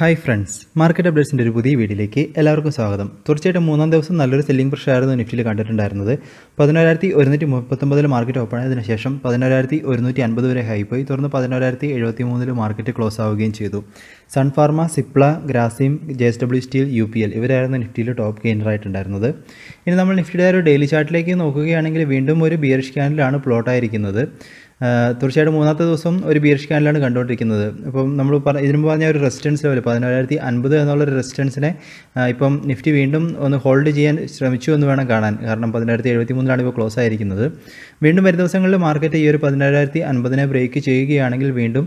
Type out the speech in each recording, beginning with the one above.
hi friends market അപ്ഡേറ്റ്സിൻ്റെ ഒരു പുതിയ വീഡിയോയിലേക്ക് എല്ലാവർക്കും സ്വാഗതം തീർച്ചയായിട്ടും മൂന്നാം ദിവസം നല്ലൊരു സെല്ലിംഗ് പ്രഷർ ആയിരുന്നു നിഫ്റ്റിയിൽ കണ്ടിട്ടുണ്ടായിരുന്നത് പതിനോരായിരത്തി ഒരുന്നൂറ്റി മുപ്പത്തൊമ്പതിൽ മാർക്കറ്റ് ഓപ്പൺ ആയതിനു ശേഷം പതിനോരായിരത്തി ഒരുന്നൂറ്റി അൻപത് വരെ ഹൈ പോയി തുടർന്ന് പതിനോരായിരത്തി എഴുപത്തി മൂന്നിൽ മാർക്കറ്റ് ക്ലോസ് ആവുകയും ചെയ്തു Sun Pharma Cipla Grasim J S W steel U P L ഇവരായിരുന്നു നിഫ്റ്റിയിൽ ടോപ്പ് ഗെയിനറായിട്ടുണ്ടായിരുന്നത് ഇനി നമ്മൾ നിഫ്റ്റിയുടെ ഒരു ഡെയിലി ചാർട്ടിലേക്ക് നോക്കുകയാണെങ്കിൽ വീണ്ടും ഒരു ബിയർ സ്കാനിലാണ് പ്ലോട്ടായിരിക്കുന്നത് തീർച്ചയായിട്ടും മൂന്നാമത്തെ ദിവസം ഒരു ബിയർ സ്കാനിലാണ് കണ്ടുകൊണ്ടിരിക്കുന്നത് ഇപ്പം നമ്മൾ പറ ഇതിന് പറഞ്ഞ ഒരു റെസിസ്റ്റൻസ് ലെവൽ പതിനാലായിരത്തി അൻപത് എന്നുള്ള ഒരു റെസിസ്റ്റൻസിനെ ഇപ്പം നിഫ്റ്റി വീണ്ടും ഒന്ന് ഹോൾഡ് ചെയ്യാൻ ശ്രമിച്ചു എന്ന് വേണം കാണാൻ കാരണം പതിനായിരത്തി എഴുപത്തി മൂന്നിലാണ് ഇപ്പോൾ ക്ലോസ് ആയിരിക്കുന്നത് വീണ്ടും വരും ദിവസങ്ങളിൽ മാർക്കറ്റ് ഈ ഒരു പതിനായിരത്തി അൻപതിനെ ബ്രേക്ക് ചെയ്യുകയാണെങ്കിൽ വീണ്ടും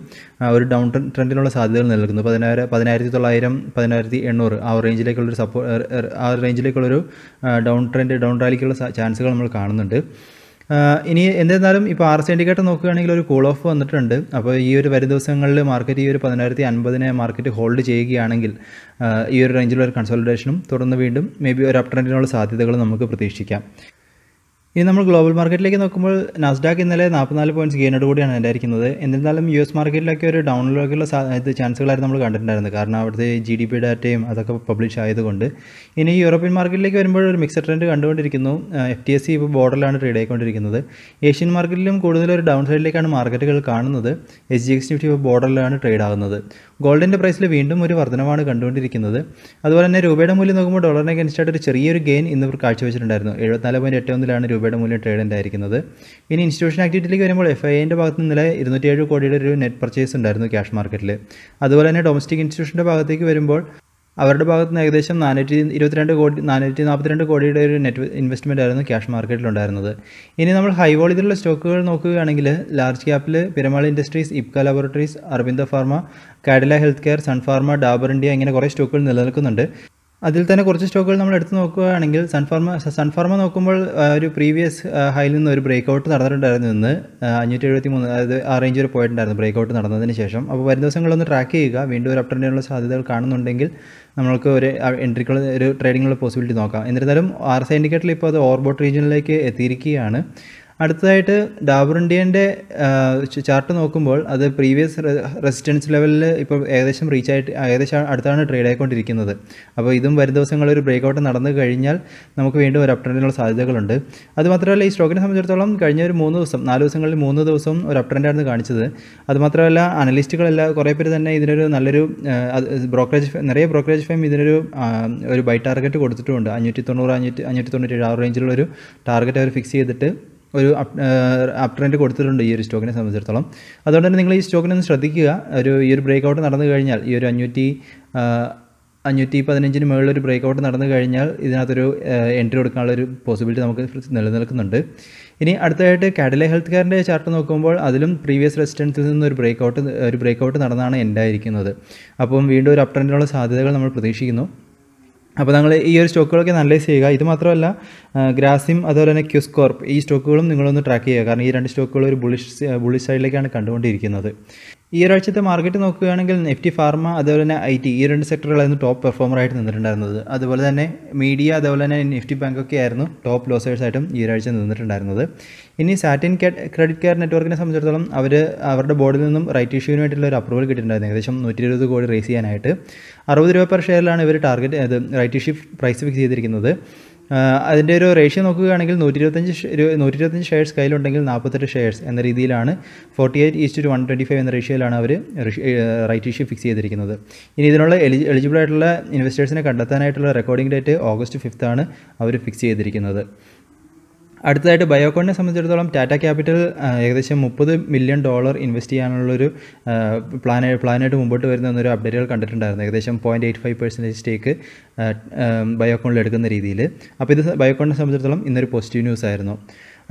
ഒരു ഡൗൺ ട്രെൻഡിനുള്ള സാധ്യതകൾ നിലനിൽക്കുന്നു പതിനായിര പതിനായിരത്തി തൊള്ളായിരം പതിനായിരത്തി എണ്ണൂറ് ആ റേഞ്ചിലേക്കുള്ളൊരു സപ്പോ ആ റേഞ്ചിലേക്കുള്ളൊരു ഡൗൺ ട്രെൻഡ് ഡൗൺ റാലിക്കുള്ള ചാൻസുകൾ നമ്മൾ കാണുന്നുണ്ട് ഇനി എന്നിരുന്നാലും ഇപ്പോൾ ആർ സി ഇൻഡിക്കേറ്റർ നോക്കുകയാണെങ്കിൽ ഒരു കൂൾ ഓഫ് വന്നിട്ടുണ്ട് അപ്പോൾ ഈ ഒരു വരും ദിവസങ്ങളിൽ മാർക്കറ്റ് ഈ ഒരു പതിനായിരത്തി അൻപതിനെ മാർക്കറ്റ് ഹോൾഡ് ചെയ്യുകയാണെങ്കിൽ ഈ ഒരു റേഞ്ചിലുള്ള ഒരു തുടർന്ന് വീണ്ടും മേ ബി ഒരു അപ് സാധ്യതകൾ നമുക്ക് പ്രതീക്ഷിക്കാം ഇനി നമ്മൾ ഗ്ലോബൽ മാർക്കറ്റിലേക്ക് നോക്കുമ്പോൾ നാസ്ഡാക്ക് ഇന്നലെ നാൽപ്പത്തിനാല് പോയിന്റ്സ് ഗെയിനോട് കൂടിയാണ് ഉണ്ടായിരിക്കുന്നത് എന്നിരുന്നാലും യു എസ് മാർക്കറ്റിലൊക്കെ ഒരു ഇത് ചാൻസുകളായിരുന്നു നമ്മൾ കണ്ടിട്ടുണ്ടായിരുന്നത് കാരണം അവിടുത്തെ ജി ഡി പി ഡാറ്റയും അതൊക്കെ പബ്ലിഷ് ആയതുകൊണ്ട് ഇനി യൂറോപ്യൻ മാർക്കറ്റിലേക്ക് വരുമ്പോൾ ഒരു മിക്സഡ് ട്രെൻഡ് കണ്ടുകൊണ്ടിരിക്കുന്നു എഫ് ടി എസ് സി ഇപ്പോൾ ബോർഡറിലാണ് ട്രേഡ് ആയിക്കൊണ്ടിരിക്കുന്നത് ഏഷ്യൻ മാർക്കറ്റിലും കൂടുതൽ ഒരു ഡൗൺ സൈഡിലേക്കാണ് മാർക്കറ്റുകൾ കാണുന്നത് എസ് ജി എക്സ് നിഫ്റ്റി ഇപ്പോൾ ബോർഡറിലാണ് ട്രേഡ് ആകുന്നത് ഗോൾഡിൻ്റെ പ്രൈസിൽ വീണ്ടും ഒരു വർധനമാണ് കണ്ടുകൊണ്ടിരിക്കുന്നത് അതുപോലെ തന്നെ രൂപയുടെ മൂല്യം നോക്കുമ്പോൾ ഡോളറിനെ അനുസരിച്ചായിട്ട് ഒരു ചെറിയൊരു ഗെയിൻ ഇന്ന് കാഴ്ചവെച്ചിട്ടുണ്ടായിരുന്നു എഴുപത്തിനാല് പോയിൻറ്റ് എട്ട് ഒന്നിലാണ് രൂപ രൂപയുടെ മൂല്യം ട്രേഡ് ഉണ്ടായിരിക്കുന്നത് ഇനി ഇൻസ്റ്റിറ്റ്യൂഷൻ ആക്ടിവിറ്റിയിലേക്ക് വരുമ്പോൾ എഫ് ഐ എൻ്റെ ഭാഗത്ത് നിന്നിലെ ഇരുന്നൂറ്റിയേഴ് കോടിയുടെ ഒരു നെറ്റ് പർച്ചേസ് ഉണ്ടായിരുന്നു ക്യാഷ് മാർക്കറ്റിൽ അതുപോലെ തന്നെ ഡൊമസ്റ്റിക് ഇൻസ്റ്റിറ്റ്യൂഷൻ്റെ ഭാഗത്തേക്ക് വരുമ്പോൾ അവരുടെ ഭാഗത്ത് നിന്ന് ഏകദേശം നാനൂറ്റി ഇരുപത്തിരണ്ട് കോടി നാനൂറ്റി നാൽപ്പത്തിരണ്ട് കോടിയുടെ ഒരു നെറ്റ് ഇൻവെസ്റ്റ്മെൻ്റ് ആയിരുന്നു ക്യാഷ് ഉണ്ടായിരുന്നത് ഇനി നമ്മൾ ഹൈ വോളിയത്തിലുള്ള സ്റ്റോക്കുകൾ നോക്കുകയാണെങ്കിൽ ലാർജ് ക്യാപ്പിൽ Perumal industries Ipca laboratories Aurobindo pharma Cadila health care sun pharma Dabur India ഇങ്ങനെ കുറേ സ്റ്റോക്കുകൾ നിലനിൽക്കുന്നുണ്ട് അതിൽ തന്നെ കുറച്ച് സ്റ്റോക്കുകൾ നമ്മൾ എടുത്ത് നോക്കുകയാണെങ്കിൽ സൺഫാർമ സൺഫാർമ നോക്കുമ്പോൾ ഒരു പ്രീവിയസ് ഹൈയിൽ നിന്ന് ഒരു ബ്രേക്ക് ഔട്ട് നടന്നിട്ടുണ്ടായിരുന്നു ഇന്ന് അഞ്ഞൂറ്റി എഴുപത്തി മൂന്ന് അതായത് ആ റേഞ്ച് വരെ പോയിട്ടുണ്ടായിരുന്നു ബ്രേക്ക് ഔട്ട് നടന്നതിന് ശേഷം അപ്പോൾ വരും ദിവസങ്ങളൊന്ന് ട്രാക്ക് ചെയ്യുക വീണ്ടും ഒരു അപ് സാധ്യതകൾ കാണുന്നുണ്ടെങ്കിൽ നമ്മൾക്ക് ഒരു എൻട്രിക്കുള്ള ഒരു ട്രേഡിംഗുള്ള പോസിബിലിറ്റി നോക്കാം എന്നിരുന്നാലും ആർ എസ് ഐ ഇൻഡിക്കേറ്ററിൽ ഇപ്പോൾ അത് ഓർബോട്ട് റീജിയനിലേക്ക് എത്തിയിരിക്കുകയാണ് അടുത്തതായിട്ട് ഡാബർ ഇന്ത്യൻ്റെ ചാർട്ട് നോക്കുമ്പോൾ അത് പ്രീവിയസ് റെസിസ്റ്റൻസ് ലെവലിൽ ഇപ്പോൾ ഏകദേശം റീച്ച് ആയിട്ട് ഏകദേശം അടുത്താണ് ട്രേഡ് ആയിക്കൊണ്ടിരിക്കുന്നത് അപ്പോൾ ഇതും വരും ദിവസങ്ങളിൽ ഒരു ഔട്ട് നടന്നു കഴിഞ്ഞാൽ നമുക്ക് വീണ്ടും ഒരു അപ്ട്രൻഡിനുള്ള സാധ്യതകളുണ്ട് അതുമാത്രമല്ല ഈ സ്റ്റോക്കിനെ സംബന്ധിച്ചിടത്തോളം കഴിഞ്ഞ ഒരു മൂന്ന് ദിവസം നാല് ദിവസങ്ങളിൽ മൂന്ന് ദിവസം ഒരു അപ്ട്രൻഡായിരുന്നു കാണിച്ചത് അതുമാത്രമല്ല അനലിസ്റ്റുകളെല്ലാം കുറേ പേര് തന്നെ ഇതിനൊരു നല്ലൊരു ബ്രോക്കറേജ് നിറയെ ബ്രോക്കറേജ് ഫേം ഇതിനൊരു ഒരു ബൈ ടാർഗറ്റ് കൊടുത്തിട്ടുമുണ്ട് അഞ്ഞൂറ്റി തൊണ്ണൂറ് അഞ്ഞൂറ്റി അഞ്ഞൂറ്റി തൊണ്ണൂറ്റി ഏഴ് ആ റേഞ്ചിലുള്ളൊരു ടാർഗറ്റ് അവർ ഫിക്സ് ചെയ്തിട്ട് ഒരു അപ് ട്രെൻഡ് കൊടുത്തിട്ടുണ്ട് ഈ ഒരു സ്റ്റോക്കിനെ സംബന്ധിച്ചിടത്തോളം അതുകൊണ്ട് തന്നെ നിങ്ങൾ ഈ സ്റ്റോക്കിനെ ശ്രദ്ധിക്കുക ഒരു ഈ ഒരു ബ്രേക്ക് ഔട്ട് നടന്നു കഴിഞ്ഞാൽ ഈ ഒരു അഞ്ഞൂറ്റി അഞ്ഞൂറ്റി പതിനഞ്ചിന് മുകളിൽ ഒരു ബ്രേക്ക് ഔട്ട് നടന്നു കഴിഞ്ഞാൽ ഇതിനകത്തൊരു എൻട്രി കൊടുക്കാനുള്ള ഒരു പോസിബിലിറ്റി നമുക്ക് നിലനിൽക്കുന്നുണ്ട് ഇനി അടുത്തതായിട്ട് കാഡിലെ ഹെൽത്ത് കെയറിൻ്റെ ചാർട്ട് നോക്കുമ്പോൾ അതിലും പ്രീവിയസ് റെസിസ്റ്റൻസിൽ നിന്ന് ഒരു ബ്രേക്ക് ഔട്ട് ഒരു ബ്രേക്ക് ഔട്ട് നടന്നാണ് എൻ്റായിരിക്കുന്നത് അപ്പം വീണ്ടും ഒരു അപ്ട്രൻഡിനുള്ള സാധ്യതകൾ നമ്മൾ പ്രതീക്ഷിക്കുന്നു അപ്പോൾ നിങ്ങൾ ഈ ഒരു സ്റ്റോക്കുകളൊക്കെ അനലൈസ് ചെയ്യുക ഇത് മാത്രമല്ല ഗ്രാസിം അതുപോലെ തന്നെ ക്യുസ്കോർപ്പ് ഈ സ്റ്റോക്കുകളും നിങ്ങളൊന്ന് ട്രാക്ക് ചെയ്യുക കാരണം ഈ രണ്ട് സ്റ്റോക്കുകൾ ഒരു ബുളിഷ് ബുളിഷ് സൈഡിലേക്കാണ് കണ്ടുകൊണ്ടിരിക്കുന്നത് ഈ ഒരാഴ്ചത്തെ മാർക്കറ്റ് നോക്കുകയാണെങ്കിൽ നെഫ്റ്റി ഫാർമ അതുപോലെ തന്നെ ഐ ടി ഈ രണ്ട് സെക്ടറുകളായിരുന്നു ടോപ്പ് പെർഫോമറായിട്ട് നിന്നിട്ടുണ്ടായിരുന്നത് അതുപോലെ തന്നെ മീഡിയ അതുപോലെ തന്നെ ബാങ്ക് ബാങ്കൊക്കെ ആയിരുന്നു ടോപ്പ് ലോസേഴ്സായിട്ടും ഈ ഒരാഴ്ച നിന്നിട്ടുണ്ടായിരുന്നത് ഇനി സാറ്റിൻ ക്രെഡിറ്റ് കെയർ നെറ്റ്വർക്കിനെ സംബന്ധിച്ചിടത്തോളം അവർ അവരുടെ ബോർഡിൽ നിന്നും റൈറ്റ് ഇഷ്യൂവിനായിട്ടുള്ള ഒരു അപ്രൂവൽ കിട്ടിയിട്ടുണ്ടായിരുന്നു ഏകദേശം നൂറ്റി ഇരുപത് കോടി റേസ് ചെയ്യാനായിട്ട് അറുപത് രൂപ പെർ ഷെയറിലാണ് ഇവർ target right issue price fix ചെയ്തിരിക്കുന്നത് അതിൻ്റെ ഒരു റേഷ്യോ നോക്കുകയാണെങ്കിൽ നൂറ്റി ഇരുപത്തഞ്ച് നൂറ്റി ഇരുപത്തഞ്ച് ഷെയർസ് കയ്യിലുണ്ടെങ്കിൽ നാൽപ്പത്തെട്ട് ഷെയർസ് എന്ന രീതിയിലാണ് forty eight is to one twenty five എന്ന റേഷ്യോയിലാണ് അവർ റൈറ്റ് ഇഷ്യൂ ഫിക്സ് ചെയ്തിരിക്കുന്നത് ഇനി ഇതിനുള്ള എലിജിബിൾ ആയിട്ടുള്ള ഇൻവെസ്റ്റേഴ്സിനെ കണ്ടെത്താനായിട്ടുള്ള റെക്കോർഡിംഗ് ഡേറ്റ് ഓഗസ്റ്റ് ഫിഫ്ത്താണ് അവർ ഫിക്സ് ചെയ്തിരിക്കുന്നത് അടുത്തതായിട്ട് ബയോകോണിനെ സംബന്ധിച്ചിടത്തോളം ടാറ്റ ക്യാപിറ്റൽ ഏകദേശം മുപ്പത് മില്യൺ ഡോളർ ഇൻവെസ്റ്റ് ചെയ്യാനുള്ളൊരു പ്ലാൻ പ്ലാനായിട്ട് മുമ്പോട്ട് വരുന്ന ഒരു അപ്ഡേറ്റുകൾ കണ്ടിട്ടുണ്ടായിരുന്നു ഏകദേശം point eight five percentage stake ബയോകോണിൽ എടുക്കുന്ന രീതിയിൽ അപ്പോൾ ഇത് ബയോകോണിനെ സംബന്ധിച്ചിടത്തോളം ഇന്നൊരു പോസിറ്റീവ് ന്യൂസ് ആയിരുന്നു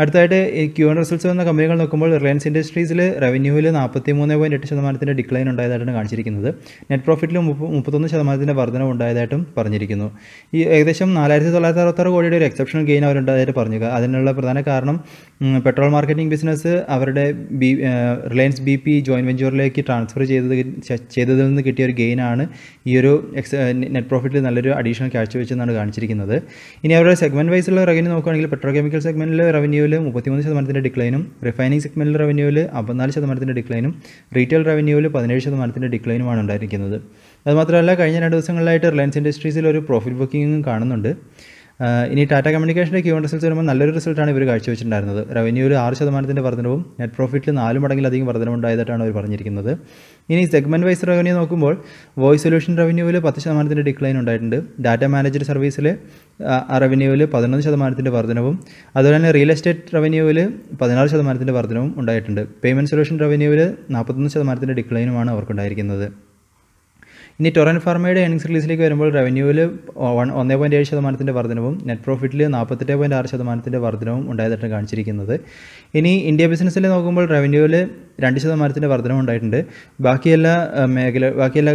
അടുത്തായിട്ട് ക്യൂ ആൻഡ് റിസൾട്ട്സ് എന്ന കമ്പനികൾ നോക്കുമ്പോൾ റിലയൻസ് ഇൻഡസ്ട്രീസിൽ റവന്യൂവിൽ നാൽപ്പത്തി മൂന്ന് പോയിൻറ്റ് എട്ട് ശതമാനത്തിൻ്റെ ഡിക്ലൈൻ ഉണ്ടായതായിട്ടാണ് കാണിച്ചിരിക്കുന്നത് നെറ്റ് പ്രോഫിറ്റിൽ മുപ്പത്തൊന്ന് ശതമാനത്തിൻ്റെ വർധന ഉണ്ടായതായിട്ടും പറഞ്ഞിരിക്കുന്നു ഈ ഏകദേശം നാലായിരത്തി തൊള്ളായിരത്തി അറുപത്താറ് കോടിയുടെ ഒരു എക്സെപ്ഷണൽ ഗെയിൻ അവരുണ്ടായതായിട്ട് പറഞ്ഞു അതിനുള്ള പ്രധാന കാരണം പെട്രോൾ മാർക്കറ്റിംഗ് ബിസിനസ് അവരുടെ B Reliance B P joint വെഞ്ചറിലേക്ക് ട്രാൻസ്ഫർ ചെയ്തത് ചെയ്തതിൽ നിന്ന് കിട്ടിയ ഒരു ഗെയിനാണ് ഈ ഒരു എക്സ് നെറ്റ് പ്രോഫിറ്റിൽ നല്ലൊരു അഡീഷണൽ കാഴ്ച വെച്ചെന്നാണ് കാണിച്ചിരിക്കുന്നത് ഇനി അവരുടെ സെഗ്മെൻറ്റ് വൈസുള്ള റവന്യൂ നോക്കുകയാണെങ്കിൽ പെട്രോ കെമിക്കൽ സെഗ്മെൻറ്റിൽ റവന്യൂ റവന്യൂവിൽ മുപ്പത്തിമൂന്ന് ശതമാനത്തിൻ്റെ ഡിക്ലൈനും റിഫൈനിങ് സെഗ്മെൻറ്റിൽ റവന്യൂവിൽ അമ്പത്തിനാല് ശതമാനത്തിൻ്റെ ഡിക്ലൈനും റീറ്റെയിൽ റവന്യൂവിൽ പതിനേഴ് ശതമാനത്തിൻ്റെ ഡിക്ലൈനുമാണ് ഉണ്ടായിരിക്കുന്നത് അതുമാത്രമല്ല കഴിഞ്ഞ രണ്ട് ദിവസങ്ങളിലായിട്ട് റിലയൻസ് ഇൻഡസ്ട്രീസിൽ ഒരു പ്രോഫിറ്റ് ബുക്കിംഗും കാണുന്നുണ്ട് ഇനി ടാറ്റ കമ്മ്യൂണിക്കേഷൻ്റെ ക്യൂ റിസൾട്ട് വരുമ്പോൾ നല്ലൊരു റിസൾട്ടാണ് ഇവർ കാഴ്ചവെച്ചിട്ടുണ്ടായിരുന്നത് റവന്യൂവിൽ ആറ് ശതമാനത്തിൻ്റെ വർധനവും നെറ്റ് പ്രോഫിറ്റിൽ നാല് മടങ്ങിലധികം വർധനവുണ്ടായതായിട്ടാണ് അവർ പറഞ്ഞിരിക്കുന്നത് ഇനി സെഗ്മെൻറ്റ് വൈസ് റവന്യൂ നോക്കുമ്പോൾ വോയിസ് സൊല്യൂഷൻ റവന്യൂവിൽ പത്ത് ശതമാനത്തിൻ്റെ ഡിക്ലൈൻ ഉണ്ടായിട്ടുണ്ട് ഡാറ്റ മാനേജർ സർവീസിൽ റവന്യൂവിൽ പതിനൊന്ന് ശതമാനത്തിൻ്റെ വർധനവും അതുപോലെ തന്നെ റിയൽ എസ്റ്റേറ്റ് റവന്യൂവിൽ പതിനാറ് ശതമാനത്തിൻ്റെ വർധനവും ഉണ്ടായിട്ടുണ്ട് പേയ്മെൻറ്റ് സൊല്യൂഷൻ റവന്യൂവിൽ നാൽപ്പത്തൊന്ന് ശതമാനത്തിൻ്റെ ഡിക്ലൈനുമാണ് അവർക്കുണ്ടായിരിക്കുന്നത് ഇനി ടൊറൻ ഫാർമയുടെ ഏണിംഗ്സ് റിലീസിലേക്ക് വരുമ്പോൾ റവന്യൂവിൽ വൺ ഒന്നേ പോയിൻറ്റ് ഏഴ് ശതമാനത്തിൻ്റെ വർധനവും നെറ്റ് പ്രോഫിറ്റിൽ നാൽപ്പത്തെട്ട് പോയിൻറ്റ് ആറ് ശതമാനത്തിൻ്റെ വർധനവും ഉണ്ടായതായിട്ട് കാണിച്ചിരിക്കുന്നത് ഇനി ഇന്ത്യ ബിസിനസ്സിൽ നോക്കുമ്പോൾ റവന്യൂവിൽ രണ്ട് ശതമാനത്തിൻ്റെ വർധനവും ഉണ്ടായിട്ടുണ്ട് ബാക്കി എല്ലാ മേഖല ബാക്കിയെല്ലാ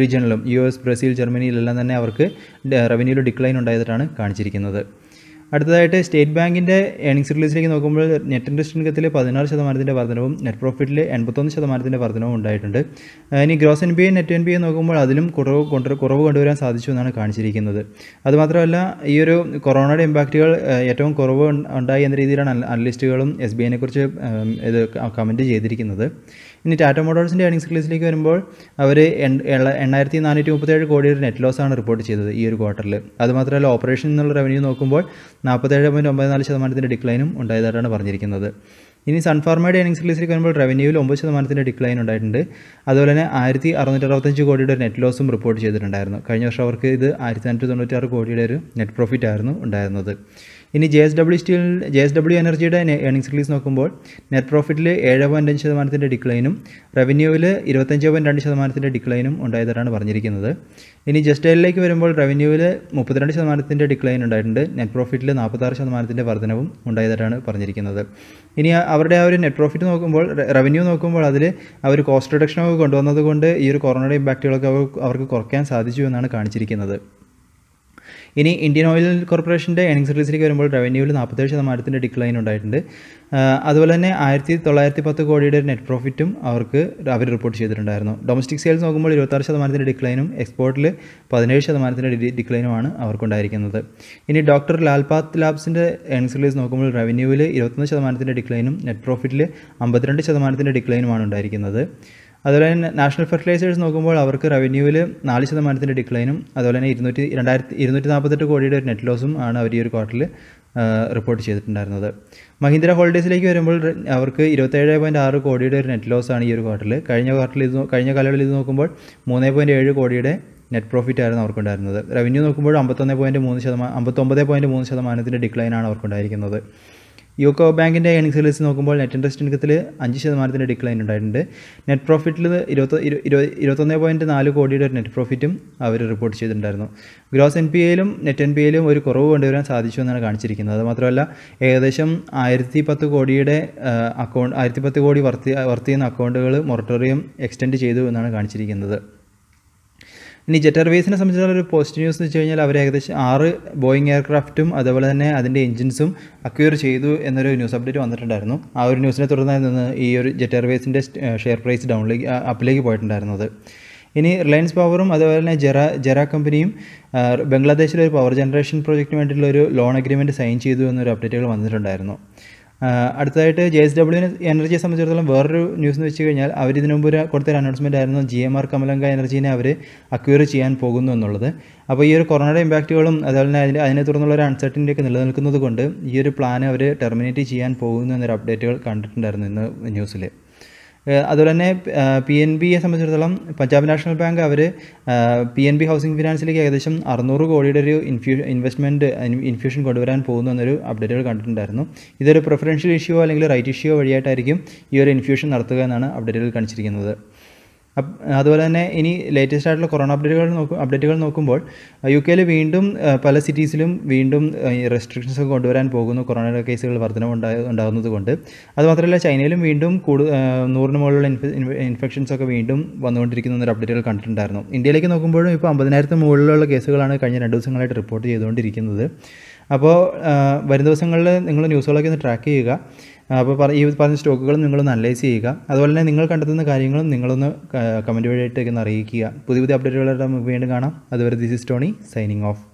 റീജിയണിലും യു എസ് ബ്രസീൽ ജർമ്മനിയിലെല്ലാം തന്നെ അവർക്ക് റവന്യൂവിൽ ഡിക്ലൈൻ ഉണ്ടായതായിട്ടാണ് കാണിച്ചിരിക്കുന്നത് അടുത്തതായിട്ട് സ്റ്റേറ്റ് ബാങ്കിൻ്റെ ഏണിങ്സ് റിലീസിലേക്ക് നോക്കുമ്പോൾ നെറ്റ് ഇൻട്രസ്റ്റ് ഇൻകത്തിൽ പതിനാറ് ശതമാനത്തിൻ്റെ വർധനവും നെറ്റ് പ്രോഫിറ്റിൽ എൺപത്തൊന്ന് ശതമാനത്തിൻ്റെ വർധനവും ഉണ്ടായിട്ടുണ്ട് ഇനി gross N B A net N B A നോക്കുമ്പോൾ അതിലും കുറവ് കൊണ്ട് കുറവ് കൊണ്ടുവരാൻ സാധിച്ചു എന്നാണ് കാണിച്ചിരിക്കുന്നത് അതുമാത്രമല്ല ഈ ഒരു കൊറോണയുടെ ഇമ്പാക്റ്റുകൾ ഏറ്റവും കുറവ് ഉണ്ടായി എന്ന രീതിയിലാണ് അനലിസ്റ്റുകളും എസ് ബി ഐനെക്കുറിച്ച് ഇത് കമൻറ്റ് ചെയ്തിരിക്കുന്നത് ഇനി ടാറ്റ മോട്ടോഴ്സിൻ്റെ ഏണിംഗ്സ് റിലീസിലേക്ക് വരുമ്പോൾ അവർ എണ്ണായിരത്തി നാനൂറ്റി മുപ്പത്തേഴ് കോടിയുടെ നെറ്റ് ലോസാണ് റിപ്പോർട്ട് ചെയ്തത് ഈ ഒരു ക്വാർട്ടറിൽ അതുമാത്രമല്ല ഓപ്പറേഷൻ എന്നുള്ള റവന്യൂ നോക്കുമ്പോൾ നാൽപ്പത്തേഴ് പോയിൻറ്റ് ഒമ്പത് നാല് ശതമാനത്തിൻ്റെ ഡിക്ലൈനും ഉണ്ടായതായിട്ടാണ് പറഞ്ഞിരിക്കുന്നത് ഇനി സൺഫാർമയുടെ ഏണിംഗ്സ് റിലീസിലേക്ക് വരുമ്പോൾ റവന്യൂവിൽ ഒമ്പത് ശതമാനത്തിൻ്റെ ഡിക്ലൈൻ ഉണ്ടായിട്ടുണ്ട് അതുപോലെ തന്നെ ആയിരത്തി അറുന്നൂറ്റി അറുപത്തഞ്ച് കോടിയുടെ നെറ്റ് ലോസും റിപ്പോർട്ട് ചെയ്തിട്ടുണ്ടായിരുന്നു കഴിഞ്ഞ വർഷം അവർക്ക് ഇത് ആയിരത്തി നാനൂറ്റി തൊണ്ണൂറ്റാറ് കോടിയുടെ ഒരു നെറ്റ് പ്രോഫിറ്റ് ആയിരുന്നു ഉണ്ടായിരുന്നത് ഇനി J S W steel J S W എനർജിയുടെ ഏണിങ്സ് റിലീസ് നോക്കുമ്പോൾ നെറ്റ് പ്രോഫിറ്റിൽ ഏഴ് പോയിൻറ്റ് അഞ്ച് ശതമാനത്തിൻ്റെ ഡിക്ലൈനും റവന്യൂവിൽ ഇരുപത്തഞ്ച് പോയിൻറ്റ് രണ്ട് ശതമാനത്തിൻ്റെ ഡിക്ലൈനും ഉണ്ടായതായിട്ടാണ് പറഞ്ഞിരിക്കുന്നത് ഇനി ജസ്റ്റൈലിലേക്ക് വരുമ്പോൾ റവന്യൂവിൽ മുപ്പത്തിരണ്ട് ശതമാനത്തിൻ്റെ ഡിക്ലൈൻ ഉണ്ടായിട്ടുണ്ട് നെറ്റ് പ്രോഫിറ്റിൽ നാൽപ്പത്താറ് ശതമാനത്തിൻ്റെ വർധനവും ഉണ്ടായതായിട്ടാണ് പറഞ്ഞിരിക്കുന്നത് ഇനി അവരുടെ ആ ഒരു നെറ്റ് പ്രോഫിറ്റ് നോക്കുമ്പോൾ റവന്യൂ നോക്കുമ്പോൾ അതിൽ അവർ കോസ്റ്റ് റിഡക്ഷനൊക്കെ കൊണ്ടുവന്നതുകൊണ്ട് ഈ ഒരു കൊറോണയുടെ ഇമ്പാക്റ്റുകളൊക്കെ അവർക്ക് കുറയ്ക്കാൻ സാധിച്ചു എന്നാണ് കാണിച്ചിരിക്കുന്നത് ഇനി ഇന്ത്യൻ ഓയിൽ കോർപ്പറേഷൻ്റെ ഏണിംഗ് സർവീസിലേക്ക് വരുമ്പോൾ റവന്യൂവിൽ നാൽപ്പത്തേഴ് ശതമാനത്തിൻ്റെ ഡിക്ലൈൻ ഉണ്ടായിട്ടുണ്ട് അതുപോലെ തന്നെ ആയിരത്തി തൊള്ളായിരത്തി പത്ത് കോടിയുടെ നെറ്റ് പ്രോഫിറ്റും അവർക്ക് അവർ റിപ്പോർട്ട് ചെയ്തിട്ടുണ്ടായിരുന്നു ഡൊമസ്റ്റിക് സെയിൽസ് നോക്കുമ്പോൾ ഇരുപത്താറ് ശതമാനത്തിൻ്റെ ഡിക്ലൈനും എക്സ്പോർട്ടിൽ പതിനേഴ് ശതമാനത്തിൻ്റെ ഡിക്ലൈനുമാണ് അവർക്കുണ്ടായിരിക്കുന്നത് ഇനി ഡോക്ടർ ലാൽപാത് ലാബ്സിൻ്റെ ഏണിംഗ്സ് റിലീസ് നോക്കുമ്പോൾ റവന്യൂവിൽ ഇരുപത്തൊന്ന് ശതമാനത്തിൻ്റെ ഡിക്ലൈനും നെറ്റ് പ്രോഫിറ്റിൽ അമ്പത്തിരണ്ട് ശതമാനത്തിൻ്റെ ഡിക്ലൈനുമാണ് ഉണ്ടായിരിക്കുന്നത് അതുപോലെ തന്നെ നാഷണൽ ഫെർട്ടിലൈസേഴ്സ് നോക്കുമ്പോൾ അവർക്ക് റവന്യൂവിൽ നാല് ശതമാനത്തിൻ്റെ ഡിക്ലൈനും അതുപോലെ തന്നെ ഇരുന്നൂറ്റി രണ്ടായിരത്തി ഇരുന്നൂറ്റി നാൽപ്പത്തെട്ട് കോടിയുടെ ഒരു നെറ്റ് ലോസും ആണ് അവർ ഈ ഒരു ക്വാർട്ടറിൽ റിപ്പോർട്ട് ചെയ്തിട്ടുണ്ടായിരുന്നത് മഹീന്ദ്ര ഹോളിഡേസിലേക്ക് വരുമ്പോൾ അവർക്ക് ഇരുപത്തേഴ് പോയിൻറ്റ് ആറ് കോടിയുടെ ഒരു നെറ്റ് ലോസാണ് ഈ ഒരു ക്വാർട്ടറിൽ കഴിഞ്ഞ ക്വാർട്ടറിൽ ഇത് കഴിഞ്ഞ കാലയളവിൽ ഇത് നോക്കുമ്പോൾ മൂന്ന് പോയിൻറ്റ് ഏഴ് കോടിയുടെ നെറ്റ് പ്രോഫിറ്റ് ആയിരുന്നു അവർക്കുണ്ടായിരുന്നത് റവന്യൂ നോക്കുമ്പോൾ അമ്പത്തൊന്ന് പോയിൻറ്റ് മൂന്ന് ശതമാനം അമ്പത്തൊമ്പത് പോയിൻറ്റ് മൂന്ന് ശതമാനത്തിൻ്റെ ഡിക്ലൈനാണ് അവർക്കുണ്ടായിരിക്കുന്നത് യൂക്കോ ബാങ്കിൻ്റെ ഏണിങ്സ് റിലീസ് നോക്കുമ്പോൾ നെറ്റ് ഇൻട്രസ്റ്റ് ഇൻകത്തിൽ അഞ്ച് ശതമാനത്തിൻ്റെ ഡിക്ലൈൻ ഉണ്ടായിട്ടുണ്ട് നെറ്റ് പ്രോഫിറ്റിൽ ഇരുപത്തി ഇരുപത്തൊന്ന് പോയിൻറ്റ് നാല് കോടിയുടെ ഒരു നെറ്റ് പ്രോഫിറ്റും അവർ റിപ്പോർട്ട് ചെയ്തിട്ടുണ്ടായിരുന്നു ഗ്രോസ് എൻ പി എയിലും നെറ്റ് എൻ പി എയിലും ഒരു കുറവ് കൊണ്ടുവരാൻ സാധിച്ചു എന്നാണ് കാണിച്ചിരിക്കുന്നത് അതുമാത്രമല്ല ഏകദേശം ആയിരത്തി പത്ത് കോടിയുടെ അക്കൗണ്ട് ആയിരത്തി പത്ത് കോടി വർത്തി വർത്തി ചെയ്യുന്ന അക്കൗണ്ടുകൾ മൊറട്ടോറിയം എക്സ്റ്റെൻഡ് ചെയ്തു എന്നാണ് കാണിച്ചിരിക്കുന്നത് ഇനി ജെറ്റ് എയർവേസിനെ സംബന്ധിച്ചുള്ള ഒരു പോസിറ്റീവ് ന്യൂസ് എന്ന് വെച്ച് കഴിഞ്ഞാൽ അവർ ഏകദേശം ആറ് ബോയിങ് എയർക്രാഫ്റ്റും അതുപോലെ തന്നെ അതിൻ്റെ എഞ്ചിൻസും അക്വയർ ചെയ്തു എന്നൊരു ന്യൂസ് അപ്ഡേറ്റ് വന്നിട്ടുണ്ടായിരുന്നു ആ ഒരു ന്യൂസിനെ തുടർന്നായിരുന്നു ഈ ഒരു ജെറ്റ് എയർവേസിൻ്റെ ഷെയർ പ്രൈസ് ഡൗൺലേക്ക് അപ്പിലേക്ക് പോയിട്ടുണ്ടായിരുന്നത് ഇനി റിലയൻസ് പവറും അതുപോലെ തന്നെ ജെറ ജെറ കമ്പനിയും ബംഗ്ലാദേശിലെ ഒരു പവർ ജനറേഷൻ പ്രോജക്റ്റിന് വേണ്ടിയിട്ടുള്ള ഒരു ലോൺ അഗ്രിമെൻറ്റ് സൈൻ ചെയ്തു എന്നൊരു അപ്ഡേറ്റുകൾ വന്നിട്ടുണ്ടായിരുന്നു അടുത്തതായിട്ട് ജെ എസ് ഡബ്ല്യുവിന് എനർജിയെ സംബന്ധിച്ചിടത്തോളം വേറൊരു ന്യൂസ് എന്ന് വെച്ച് കഴിഞ്ഞാൽ അവർ ഇതിനു മുമ്പ് കൊടുത്തൊരു അനൗൺസ്മെൻ്റ് ആയിരുന്നു ജി എം ആർ കമലങ്ക എനർജീനെ അവർ അക്വയർ ചെയ്യാൻ പോകുന്നു എന്നുള്ളത് അപ്പോൾ ഈ ഒരു കൊറോണയുടെ ഇമ്പാക്റ്റുകളും അതുപോലെ തന്നെ അതിന് അതിനെ തുടർന്നുള്ള ഒരു അൺസർട്ടിൻ്റെ ഒക്കെ നിലനിൽക്കുന്നത് കൊണ്ട് ഈ ഒരു പ്ലാൻ അവർ ടെർമിനേറ്റ് ചെയ്യാൻ പോകുന്നു എന്നൊരു അപ്ഡേറ്റുകൾ കണ്ടിട്ടുണ്ടായിരുന്നു ഇന്ന് ന്യൂസിൽ അതുപോലെ തന്നെ പി എൻ ബിയെ സംബന്ധിച്ചിടത്തോളം പഞ്ചാബ് നാഷണൽ ബാങ്ക് അവർ പി എൻ ബി ഹൗസിംഗ് ഫിനാൻസിലേക്ക് ഏകദേശം അറുന്നൂറ് കോടിയുടെ ഒരു ഇൻഫ്യൂഷൻ ഇൻവെസ്റ്റ്മെൻറ്റ് ഇൻഫ്യൂഷൻ കൊണ്ടുവരാൻ പോകുന്നു എന്നൊരു അപ്ഡേറ്റുകൾ കണ്ടിട്ടുണ്ടായിരുന്നു ഇതൊരു പ്രിഫറൻഷ്യൽ ഇഷ്യൂ അല്ലെങ്കിൽ റൈറ്റ് ഇഷ്യൂ വഴിയായിട്ടായിരിക്കും ഈ ഒരു ഇൻഫ്യൂഷൻ നടത്തുക എന്നാണ് അപ്ഡേറ്റുകൾ കാണിച്ചിരിക്കുന്നത് അതുപോലെ തന്നെ ഇനി ലേറ്റസ്റ്റ് ആയിട്ടുള്ള കൊറോണ അപ്ഡേറ്റുകൾ നോക്കും അപ്ഡേറ്റുകൾ നോക്കുമ്പോൾ യു കെയിൽ വീണ്ടും പല സിറ്റീസിലും വീണ്ടും റെസ്ട്രിക്ഷൻസ് ഒക്കെ കൊണ്ടുവരാൻ പോകുന്നു കൊറോണയുടെ കേസുകൾ വർധനം ഉണ്ടാകുന്നത് കൊണ്ട് അതുമാത്രമല്ല ചൈനയിലും വീണ്ടും കൂടു നൂറിന് മുകളിലുള്ള ഇൻഫെക്ഷൻസ് ഒക്കെ വീണ്ടും വന്നുകൊണ്ടിരിക്കുന്ന ഒരു അപ്ഡേറ്റുകൾ കണ്ടിട്ടുണ്ടായിരുന്നു ഇന്ത്യയിലേക്ക് നോക്കുമ്പോഴും ഇപ്പോൾ അമ്പതിനായിരത്തിന് മുകളിലുള്ള കേസുകളാണ് കഴിഞ്ഞ രണ്ട് ദിവസങ്ങളായിട്ട് റിപ്പോർട്ട് ചെയ്തുകൊണ്ടിരിക്കുന്നത് അപ്പോൾ വരും ദിവസങ്ങളിൽ നിങ്ങൾ ന്യൂസുകളൊക്കെ ഒന്ന് ട്രാക്ക് ചെയ്യുക അപ്പോൾ ഈ പറഞ്ഞ സ്റ്റോക്കുകളും നിങ്ങളൊന്ന് അനലൈസ് ചെയ്യുക അതുപോലെ തന്നെ നിങ്ങൾ കണ്ടെത്തുന്ന കാര്യങ്ങളും നിങ്ങളൊന്ന് കമൻറ്റ് വഴിയായിട്ടൊക്കെ ഒന്ന് അറിയിക്കുക പുതിയ പുതിയ അപ്ഡേറ്റുകളായിട്ട് നമുക്ക് വീണ്ടും കാണാം അതുവരെ this is Tony signing of